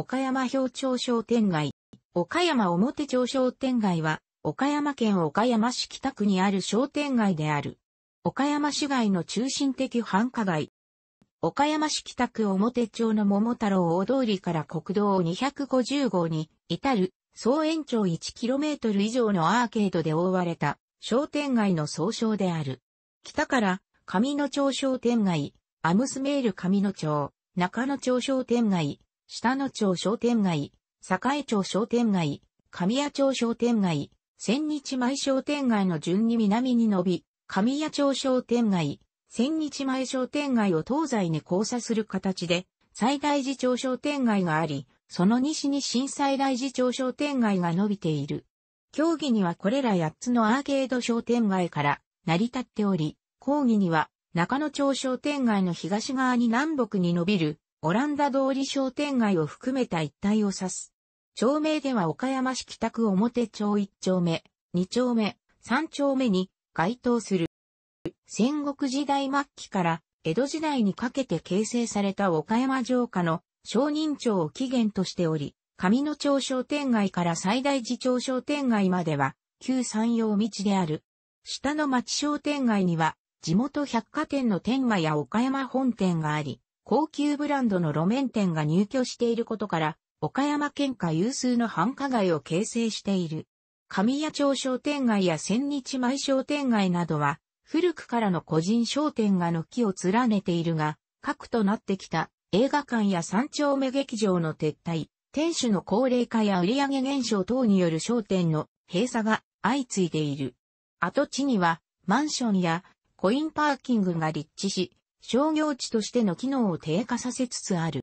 岡山表町商店街。岡山表町商店街は、岡山県岡山市北区にある商店街である。岡山市街の中心的繁華街。岡山市北区表町の桃太郎大通りから国道250号に至る、総延長 1km 以上のアーケードで覆われた商店街の総称である。北から上野町商店街、アムスメール上野町、中野町商店街、下野町商店街、栄町商店街、神谷町商店街、千日前商店街の順に南に伸び、神谷町商店街、千日前商店街を東西に交差する形で、最大寺町商店街があり、その西に新最大寺町商店街が伸びている。競技にはこれら8つのアーケード商店街から成り立っており、講義には中野町商店街の東側に南北に伸びるオランダ通り商店街を含めた一帯を指す。町名では岡山市北区表町1丁目、2丁目、3丁目に該当する。戦国時代末期から江戸時代にかけて形成された岡山城下の商人町を起源としており、上野町商店街から最大寺町商店街までは旧山陽道である。下の町商店街には地元百貨店の天満や岡山本店があり、高級ブランドの路面店が入居していることから、岡山県下有数の繁華街を形成している。神谷町商店街や千日前商店街などは、古くからの個人商店が軒を連ねているが、核となってきた映画館や三丁目劇場の撤退、店主の高齢化や売上減少等による商店の閉鎖が相次いでいる。跡地にはマンションやコインパーキングが立地し、商業地としての機能を低下させつつある。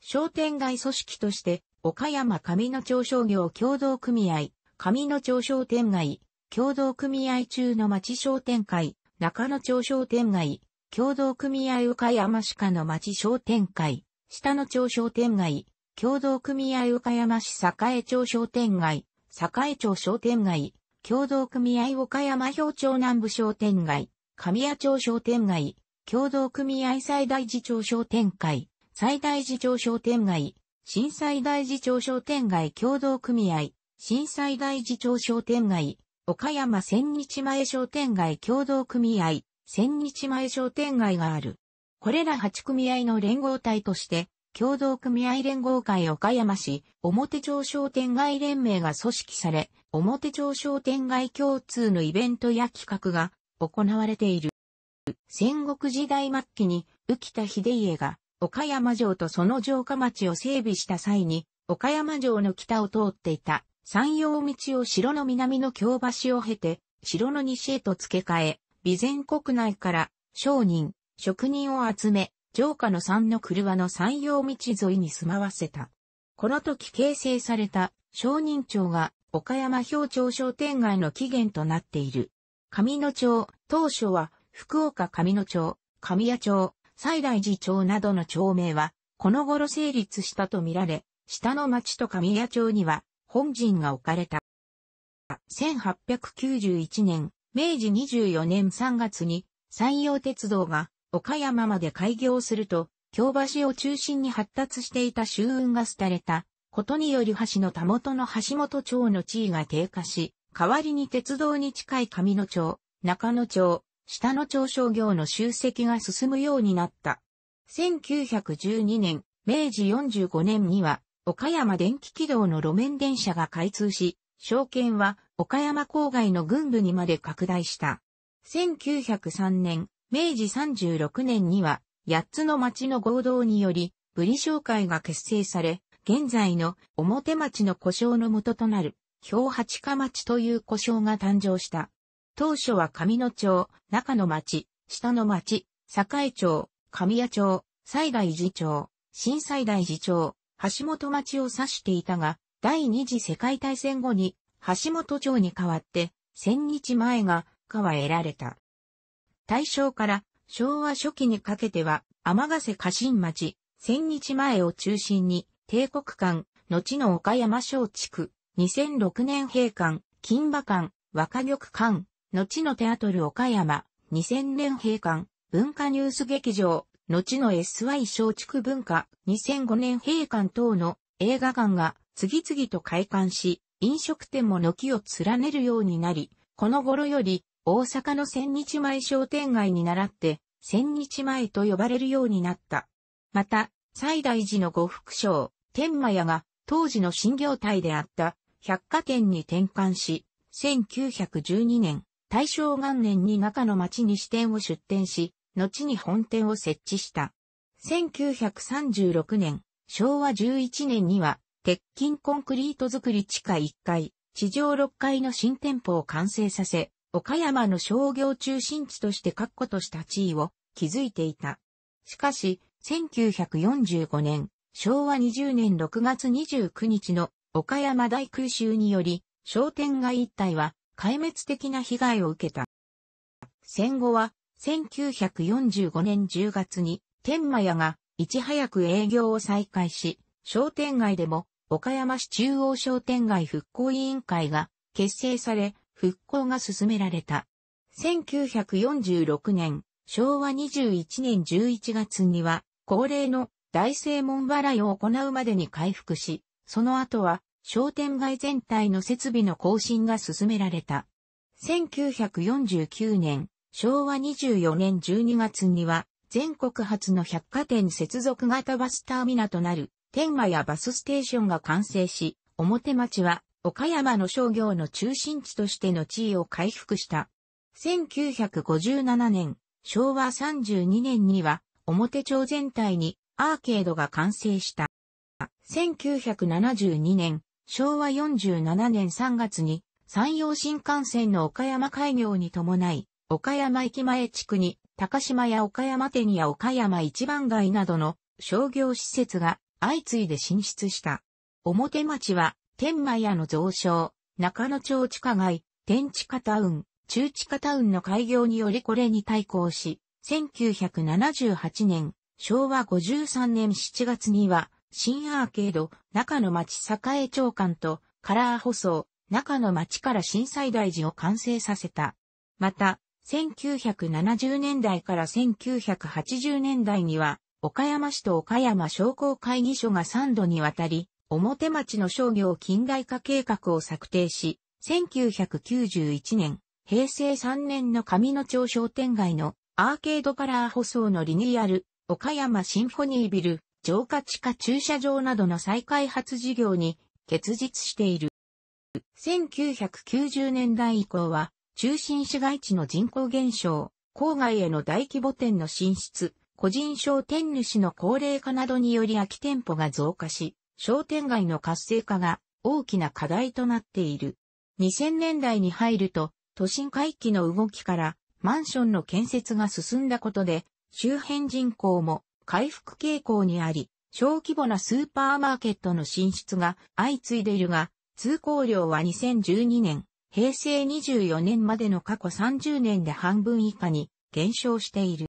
商店街組織として、岡山上野町商業協同組合、上野町商店街、共同組合中の町商店会、中野町商店街、共同組合岡山市下の町商店会、下野町商店街、共同組合岡山市栄町商店街、栄町商店街、共同組合岡山表町南部商店街、神谷町商店街、共同組合最大寺長商店会、最大寺長商店街、新最大寺長商店街共同組合、新最大寺長商店街、岡山千日前商店街共同組合、千日前商店街がある。これら8組合の連合体として、共同組合連合会岡山市、表町商店街連盟が組織され、表町商店街共通のイベントや企画が行われている。戦国時代末期に、浮田秀家が、岡山城とその城下町を整備した際に、岡山城の北を通っていた、山陽道を城の南の京橋を経て、城の西へと付け替え、備前国内から商人、職人を集め、城下の山の車の山陽道沿いに住まわせた。この時形成された商人町が岡山表町商店街の起源となっている。上野町、当初は福岡上野町、上谷町、西大寺町などの町名は、この頃成立したとみられ、下の町と上谷町には、本陣が置かれた。1891年、明治24年3月に、山陽鉄道が岡山まで開業すると、京橋を中心に発達していた周運が廃れた、ことにより橋のたもとの橋本町の地位が低下し、代わりに鉄道に近い上野町、中野町、下の町商業の集積が進むようになった。1912年、明治45年には、岡山電気軌道の路面電車が開通し、証券は岡山郊外の軍部にまで拡大した。1903年、明治36年には、8つの町の合同により、ブリ商会が結成され、現在の表町の故障の元となる、表八か町という故障が誕生した。当初は上野町、中野町、下野町、栄町、上谷町、西大寺町、新西大寺町、橋本町を指していたが、第二次世界大戦後に橋本町に代わって、千日前が加得られた。大正から昭和初期にかけては、天ヶ瀬家臣町、千日前を中心に、帝国館、後の岡山小地区、2006年閉館、金馬館、若玉館、後のテアトル岡山、2000年閉館、文化ニュース劇場、後の SY 松竹文化、2005年閉館等の映画館が次々と開館し、飲食店も軒を連ねるようになり、この頃より大阪の千日前商店街に倣って、千日前と呼ばれるようになった。また、西大寺の呉服商、天満屋が当時の新業態であった百貨店に転換し、1912年、大正元年に中の町に支店を出店し、後に本店を設置した。1936年、昭和11年には、鉄筋コンクリート作り地下1階、地上6階の新店舗を完成させ、岡山の商業中心地として確固とした地位を築いていた。しかし、1945年、昭和20年6月29日の岡山大空襲により、商店街一帯は壊滅的な被害を受けた。戦後は、1945年10月に、天満屋が、いち早く営業を再開し、商店街でも、岡山市中央商店街復興委員会が結成され、復興が進められた。1946年、昭和21年11月には、恒例の大正門払いを行うまでに回復し、その後は商店街全体の設備の更新が進められた。1949年、昭和24年12月には、全国初の百貨店接続型バスターミナとなる、天満やバスステーションが完成し、表町は、岡山の商業の中心地としての地位を回復した。1957年、昭和32年には、表町全体にアーケードが完成した。1972年、昭和47年3月に山陽新幹線の岡山開業に伴い、岡山駅前地区に高島や岡山店や岡山一番街などの商業施設が相次いで進出した。表町は天満屋の増床、中野町地下街、天地下タウン、中地下タウンの開業によりこれに対抗し、1978年、昭和53年7月には、新アーケード、中の町栄長官と、カラー舗装、中の町から震災大寺を完成させた。また、1970年代から1980年代には、岡山市と岡山商工会議所が3度にわたり、表町の商業近代化計画を策定し、1991年、平成3年の上野町商店街のアーケードカラー舗装のリニアル、岡山シンフォニービル浄化地下駐車場などの再開発事業に結実している。1990年代以降は、中心市街地の人口減少、郊外への大規模店の進出、個人商店主の高齢化などにより空き店舗が増加し、商店街の活性化が大きな課題となっている。2000年代に入ると、都心回帰の動きからマンションの建設が進んだことで、周辺人口も回復傾向にあり、小規模なスーパーマーケットの進出が相次いでいるが、通行量は2012年、平成24年までの過去30年で半分以下に減少している。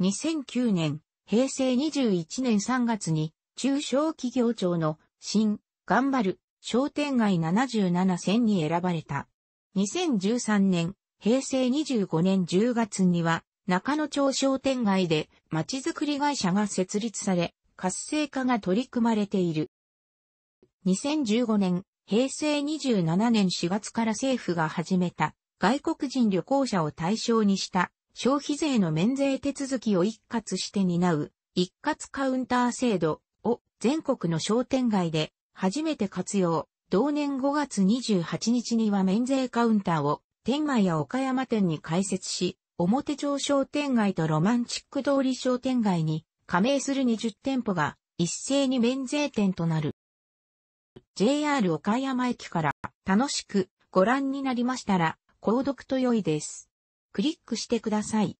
2009年、平成21年3月に中小企業庁の新、頑張る商店街77選に選ばれた。2013年、平成25年10月には中野町商店街で街づくり会社が設立され、活性化が取り組まれている。2015年、平成27年4月から政府が始めた外国人旅行者を対象にした消費税の免税手続きを一括して担う一括カウンター制度を全国の商店街で初めて活用。同年5月28日には免税カウンターを天満や岡山店に開設し、表町商店街とロマンチック通り商店街に加盟する20店舗が一斉に免税店となる。JR 岡山駅から楽しくご覧になりましたら、購読と良いです。クリックしてください。